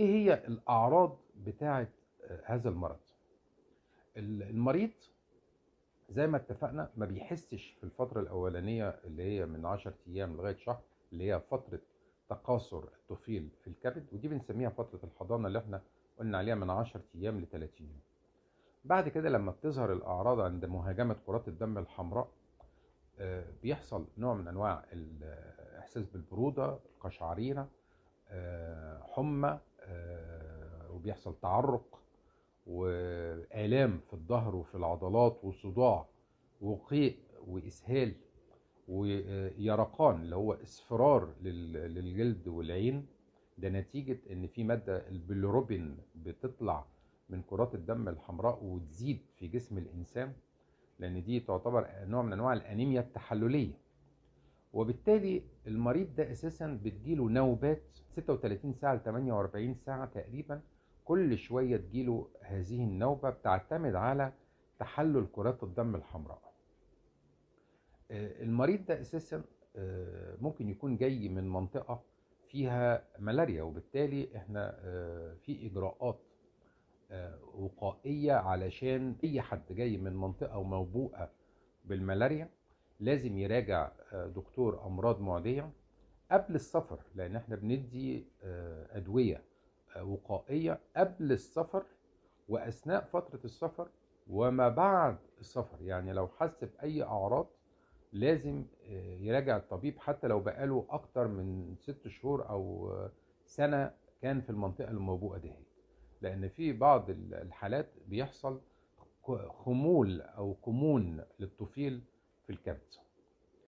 ايه هي الاعراض بتاعه آه، هذا المرض المريض زي ما اتفقنا ما بيحسش في الفترة الأولانية اللي هي من 10 أيام لغاية شهر اللي هي فترة تقاصر الطفيل في الكبد ودي بنسميها فترة الحضانة اللي احنا قلنا عليها من 10 أيام ل 30 يوم بعد كده لما بتظهر الأعراض عند مهاجمة كرات الدم الحمراء آه، بيحصل نوع من أنواع الإحساس بالبرودة القشعريرة آه، حمى وبيحصل تعرق والام في الظهر وفي العضلات وصداع وقيء واسهال ويرقان اللي هو اصفرار للجلد والعين ده نتيجة ان في مادة البلوروبين بتطلع من كرات الدم الحمراء وتزيد في جسم الانسان لان دي تعتبر نوع من انواع الانيميا التحللية وبالتالي المريض ده اساسا بتجيله نوبات 36 ساعة ل 48 ساعة تقريبا كل شوية تجيله هذه النوبة بتعتمد على تحلل كرات الدم الحمراء آه، المريض ده أساسا آه، ممكن يكون جاي من منطقة فيها ملاريا وبالتالي احنا آه، في إجراءات وقائية علشان أي حد جاي من منطقة موبوءة بالملاريا لازم يراجع دكتور أمراض معدية قبل السفر لأن احنا بندي أدوية وقائية قبل السفر وأثناء فترة السفر وما بعد السفر يعني لو حس بأي أعراض لازم آه، يراجع الطبيب حتى لو بقاله أكتر من ست شهور أو سنة كان في المنطقة الموبوءة ده لأن في بعض الحالات بيحصل خمول أو كمون للطفيل